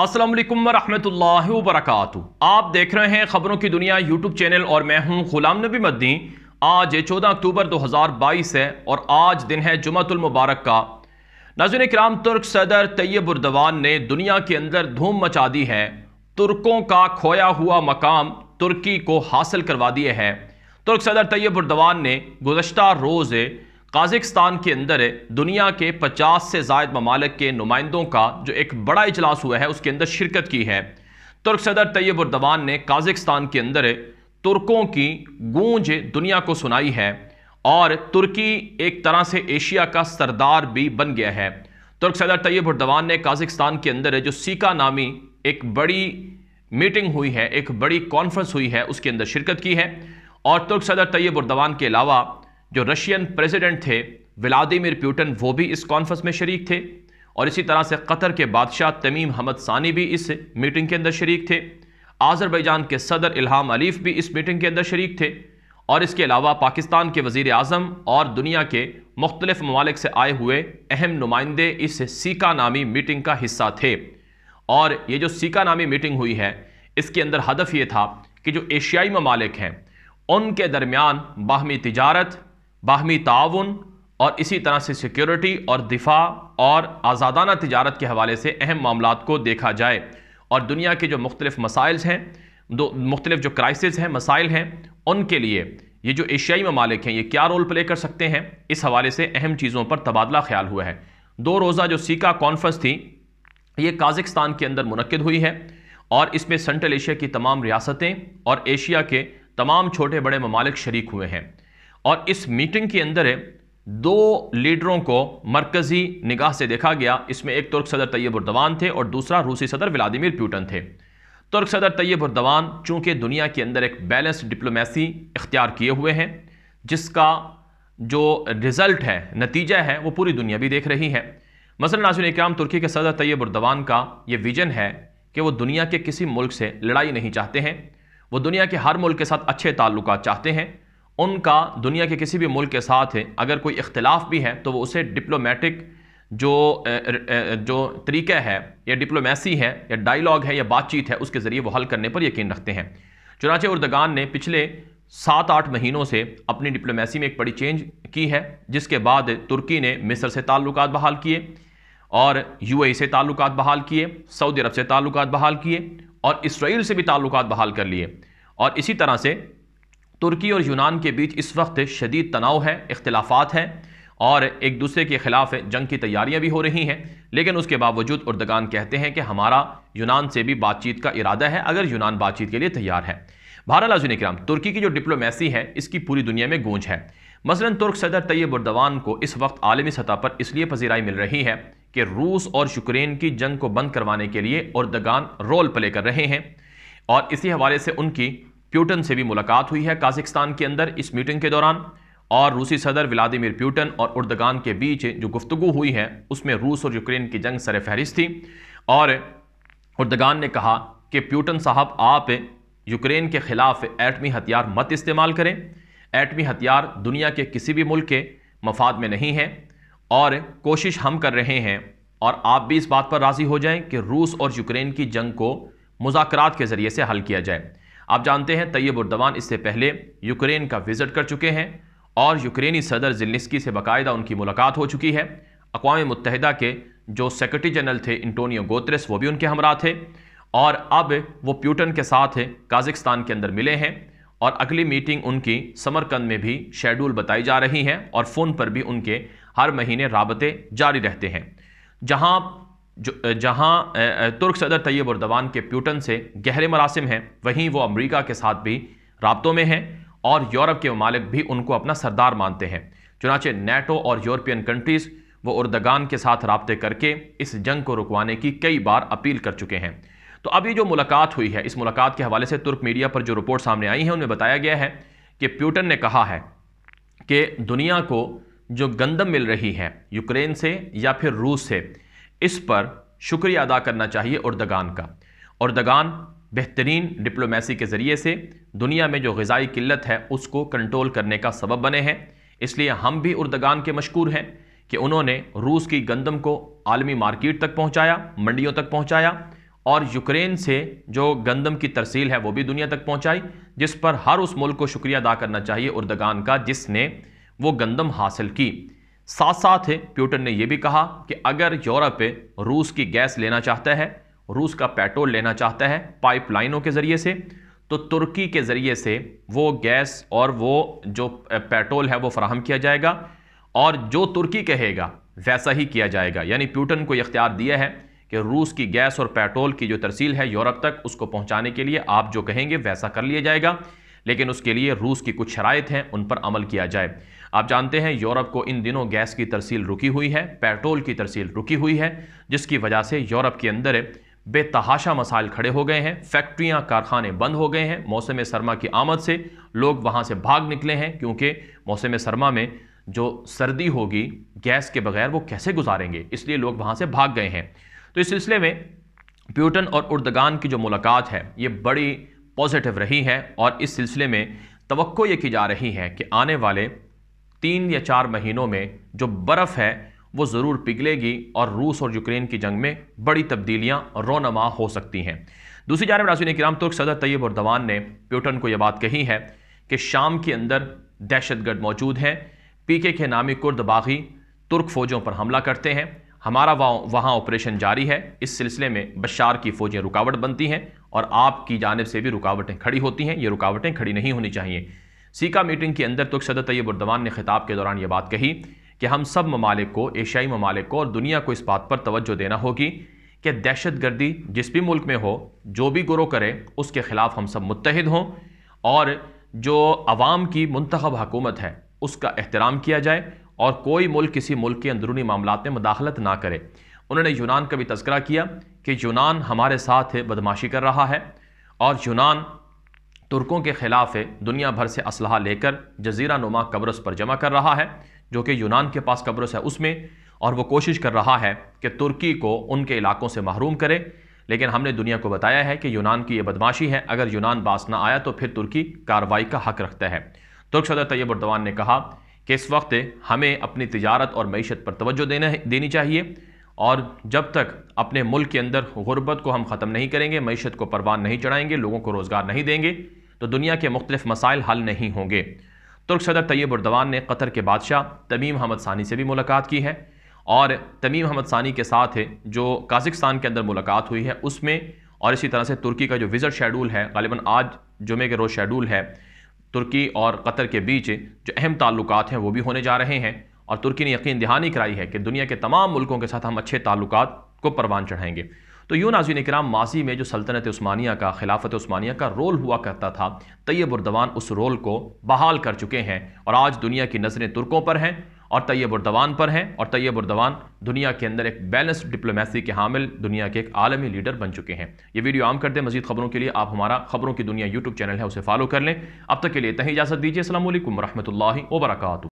असलम वरहमल वरक आप देख रहे हैं खबरों की दुनिया यूट्यूब चैनल और मैं हूं गुलाम नबी मद्दीन आज चौदह अक्टूबर 2022 है और आज दिन है जुमतुलमबारक का नजर कराम तुर्क सदर तैयब उर्दवान ने दुनिया के अंदर धूम मचा दी है तुर्कों का खोया हुआ मकाम तुर्की को हासिल करवा दिए है तुर्क सदर तैयब उर्दवान ने गुजशत रोज़ काजिकस्तान के अंदर दुनिया के 50 से जायद ममालक के नुमाइंदों का जो एक बड़ा इजलास हुआ है उसके अंदर शिरकत की है तुर्क सदर तैयब उर्दवान ने काजिकस्तान के अंदर तुर्कों की गूंज दुनिया को सुनाई है और तुर्की एक तरह से एशिया का सरदार भी बन गया है तुर्क सदर तैयब उर्दवान ने काजिकस्तान के अंदर जो सीका नामी एक बड़ी मीटिंग हुई है एक बड़ी कॉन्फ्रेंस हुई है उसके अंदर शिरकत की है और तुर्क सदर तैयब उर्दवान के अलावा जो रशियन प्रेसिडेंट थे व्लादिमिर प्यूटन वो भी इस कॉन्फ्रेंस में शरीक थे और इसी तरह से कतर के बादशाह तमीम हमद सानी भी इस मीटिंग के अंदर शरीक थे आज़रबैजान के सदर इल्हाम अलीफ भी इस मीटिंग के अंदर शरीक थे और इसके अलावा पाकिस्तान के वज़ी अजम और दुनिया के मुख्तलिफ ममालिक से आए हुए अहम नुमाइंदे इस सीका नामी मीटिंग का हिस्सा थे और ये जो सीका नामी मीटिंग हुई है इसके अंदर हदफ ये था कि जो एशियाई ममालिक हैं उनके दरमियान बाहमी तजारत बाहमी ताउन और इसी तरह से सिक्योरिटी और दिफा और आज़ादाना तजारत के हवाले से अहम मामला को देखा जाए और दुनिया के जो मुख्तलिफ मसाइल हैं दो मुख्तलिफ जो क्राइसिस हैं मसाइल हैं उनके लिए ये जो एशियाई ममालिक हैं ये क्या रोल प्ले कर सकते हैं इस हवाले से अहम चीज़ों पर तबादला ख्याल हुआ है दो रोज़ा जो सीका कॉन्फ्रेंस थी ये काज़िकस्तान के अंदर मनद हुई है और इसमें सेंट्रल एशिया की तमाम रियासतें और एशिया के तमाम छोटे बड़े ममालिक शरीक हुए हैं और इस मीटिंग के अंदर दो लीडरों को मरकजी निगाह से देखा गया इसमें एक तुर्क सदर तैयब उर्दवान थे और दूसरा रूसी सदर व्लादिमिर प्यूटन थे तुर्क सदर तैयब उर्दवान चूँकि दुनिया के अंदर एक बैलेंस डिप्लोमेसी इख्तियार किए हुए हैं जिसका जो रिज़ल्ट है नतीजा है वो पूरी दुनिया भी देख रही है मसल नाजुल इक्राम तुर्की के सदर तैयब उर्दवान का ये विजन है कि वो दुनिया के किसी मुल्क से लड़ाई नहीं चाहते हैं वो दुनिया के हर मुल्क के साथ अच्छे ताल्लुक चाहते हैं उनका दुनिया के किसी भी मुल्क के साथ है अगर कोई इख्तलाफ भी है तो वो उसे डिप्लोमेटिक जो जो तरीक़ा है या डिप्लोमेसी है या डायलॉग है या बातचीत है उसके ज़रिए वो हल करने पर यकीन रखते हैं चुनाचे उर्दगान ने पिछले सात आठ महीनों से अपनी डिप्लोमेसी में एक बड़ी चेंज की है जिसके बाद तुर्की ने मिस्र से ताल्लुक बहाल किए और ए से ताल्लुक बहाल किए सऊदी अरब से ताल्लुक बहाल किए और इसराइल से भी ताल्लुक बहाल कर लिए और इसी तरह से तुर्की और यूनान के बीच इस वक्त शदीद तनाव है इख्तलाफात हैं और एक दूसरे के ख़िलाफ़ जंग की तैयारियां भी हो रही हैं लेकिन उसके बावजूद उर्दगान कहते हैं कि हमारा यूनान से भी बातचीत का इरादा है अगर यूनान बातचीत के लिए तैयार है भारत अजुन कराम तुर्की की जो डिप्लोमेसी है इसकी पूरी दुनिया में गूंज है मसलन तुर्क सदर तैयब उर्दवान को इस वक्त आलमी सतह पर इसलिए पजीराई मिल रही है कि रूस और यूक्रेन की जंग को बंद करवाने के लिए उर्दगान रोल प्ले कर रहे हैं और इसी हवाले से उनकी प्यूटन से भी मुलाकात हुई है काजिकिस्तान के अंदर इस मीटिंग के दौरान और रूसी सदर व्लादिमिर प्यूटन और उर्दगान के बीच जो गुफ्तु हुई है उसमें रूस और यूक्रेन की जंग सर फहरिस्त थी और उर्दगान ने कहा कि प्यूटन साहब आप यूक्रेन के ख़िलाफ़ एटमी हथियार मत इस्तेमाल करें एटमी हथियार दुनिया के किसी भी मुल्क के मफाद में नहीं है और कोशिश हम कर रहे हैं और आप भी इस बात पर राज़ी हो जाएं कि रूस और यूक्रेन की जंग को मुजाकर के ज़रिए से हल किया जाए आप जानते हैं तैयब उर्दवान इससे पहले यूक्रेन का विजिट कर चुके हैं और यूक्रेनी सदर जिलनिस्की से बाकायदा उनकी मुलाकात हो चुकी है अकवा मुतहदा के जो सेक्रेटरी जनरल थे इंटोनियो गोत्रेस वो भी उनके हमरा थे और अब वो प्यूटन के साथ काजिकस्तान के अंदर मिले हैं और अगली मीटिंग उनकी समरकंद में भी शेड्यूल बताई जा रही है और फ़ोन पर भी उनके हर महीने रबते जारी रहते हैं जहाँ जो जहाँ तुर्क सदर तैयब उर्दवान के प्यूटन से गहरे मरासम हैं वहीं वो अमेरिका के साथ भी रबतों में हैं और यूरोप के ममालिक भी उनको अपना सरदार मानते हैं चुनाचे नेटो और यूरोपियन कंट्रीज़ वो उर्दगान के साथ रबते करके इस जंग को रुकवाने की कई बार अपील कर चुके हैं तो अब ये जो मुलाकात हुई है इस मुलाकात के हवाले से तुर्क मीडिया पर जो रिपोर्ट सामने आई है उनमें बताया गया है कि प्यूटन ने कहा है कि दुनिया को जो गंदम मिल रही है यूक्रेन से या फिर रूस से इस पर शुक्रिया अदा करना चाहिए उर्दगान का उर्दगान बेहतरीन डिप्लोमेसी के ज़रिए से दुनिया में जो गज़ाई किल्लत है उसको कंट्रोल करने का सबब बने हैं इसलिए हम भी उर्दगान के मशहूर हैं कि उन्होंने रूस की गंदम को आलमी मार्केट तक पहुँचाया मंडियों तक पहुँचाया और यूक्रेन से जो गंदम की तरसील है वो भी दुनिया तक पहुँचाई जिस पर हर उस मुल्क को शुक्रिया अदा करना चाहिए उर्दगान का जिसने वो गंदम हासिल की साथ साथ प्यूटन ने यह भी कहा कि अगर यूरोप रूस की गैस लेना चाहता है रूस का पेट्रोल लेना चाहता है पाइपलाइनों के ज़रिए से तो तुर्की के ज़रिए से वो गैस और वो जो पेट्रोल है वो फ्राहम किया जाएगा और जो तुर्की कहेगा वैसा ही किया जाएगा यानी प्यूटन को इख्तियार दिया है कि रूस की गैस और पेट्रोल की जो तरसील है यूरोप तक उसको पहुंचाने के लिए आप जो कहेंगे वैसा कर लिया जाएगा लेकिन उसके लिए रूस की कुछ शराइत हैं उन पर अमल किया जाए आप जानते हैं यूरोप को इन दिनों गैस की तरसील रुकी हुई है पेट्रोल की तरसील रुकी हुई है जिसकी वजह से यूरोप के अंदर बेतहाशा मसाइल खड़े हो गए हैं फैक्ट्रियां कारखाने बंद हो गए हैं मौसम सरमा की आमद से लोग वहां से भाग निकले हैं क्योंकि मौसम सरमा में जो सर्दी होगी गैस के बगैर वो कैसे गुजारेंगे इसलिए लोग वहां से भाग गए हैं तो इस सिलसिले में प्यूटन और उर्दगान की जो मुलाकात है ये बड़ी पॉजिटिव रही है और इस सिलसिले में तो ये की जा रही है कि आने वाले तीन या चार महीनों में जो बर्फ़ है वो ज़रूर पिघलेगी और रूस और यूक्रेन की जंग में बड़ी तब्दीलियाँ रोनमा हो सकती हैं दूसरी जानब ने कराम तुर्क सदर तैयब दवान ने प्यूटन को यह बात कही है कि शाम के अंदर दहशतगर्द मौजूद हैं पीके के नामी कुर्द बागी तुर्क फ़ौजों पर हमला करते हैं हमारा वहाँ ऑपरेशन जारी है इस सिलसिले में बशार की फ़ौजें रुकावट बनती हैं और आपकी जानब से भी रुकावटें खड़ी होती हैं ये रुकावटें खड़ी नहीं होनी चाहिए सीका मीटिंग के अंदर तुख सदर तैयब उर्दवान ने खिताब के दौरान ये बात कही कि हम सब ममालिक को एशियाई ममालिक को और दुनिया को इस बात पर तोज्जो देना होगी कि दहशत गर्दी जिस भी मुल्क में हो जो भी गुरो करे उसके ख़िलाफ़ हम सब मुतहद हों और जो आवाम की मंतखब हकूमत है उसका एहतराम किया जाए और कोई मुल्क किसी मुल्क के अंदरूनी मामला में मुदाखलत ना करे उन्होंने यूनान का भी तस्करा किया कि यूनान हमारे साथ बदमाशी कर रहा है और यूनान तुर्कों के ख़िलाफ़ दुनिया भर से असलाह लेकर जजीरा नुमा कब्रस पर जमा कर रहा है जो कि यूनान के पास कब्रस है उसमें और वो कोशिश कर रहा है कि तुर्की को उनके इलाकों से महरूम करे लेकिन हमने दुनिया को बताया है कि यूनान की ये बदमाशी है अगर यूनान बास ना आया तो फिर तुर्की कार्रवाई का हक रखता है तुर्क सदर तैयब उर्दवान ने कहा कि इस वक्त हमें अपनी तजारत और मीशत पर तोज्जो देना देनी चाहिए और जब तक अपने मुल्क के अंदर गुर्बत को हम ख़त्म नहीं करेंगे मीशत को परवान नहीं चढ़ाएंगे लोगों को रोज़गार नहीं देंगे तो दुनिया के मुख्तलिफ मसाइल हल नहीं होंगे तुर्क सदर तैयब उर्दवान ने कतर के बादशाह तमीम अहमद सानी से भी मुलाकात की है और तमीम अहमद सानी के साथ जो काजिकस्तान के अंदर मुलाकात हुई है उसमें और इसी तरह से तुर्की का जो विज़ट शेड्यूल है गालिबा आज जुमे के रोज़ शेड्यूल है तुर्की और कतर के बीच जो अहम ताल्लुक हैं वो भी होने जा रहे हैं और तुर्की ने यकीन दहानी कराई है कि दुनिया के तमाम मुल्कों के साथ हम अच्छे ताल्लुक को परवान चढ़ाएंगे तो यूँ नाजीन कराम माजी में जो सल्तनत स्मानिया का खिलाफत स्मानिया का रोल हुआ करता था तैयब उर्दवान उस रोल को बहाल कर चुके हैं और आज दुनिया की नज़रें तुर्कों पर हैं और तैयब उर्दवान पर हैं और तैयब उर्दवान दुनिया के अंदर एक बैलेंसड डिप्लोमेसी के हामिल दुनिया के एक आलमी लीडर बन चुके हैं ये वीडियो आम कर दें मजीद खबरों के लिए आप हमारा खबरों की दुनिया यूट्यूब चैनल है उसे फॉलो कर लें अब तक के लिए तही इजाज़त दीजिए असल वरहमल वर्का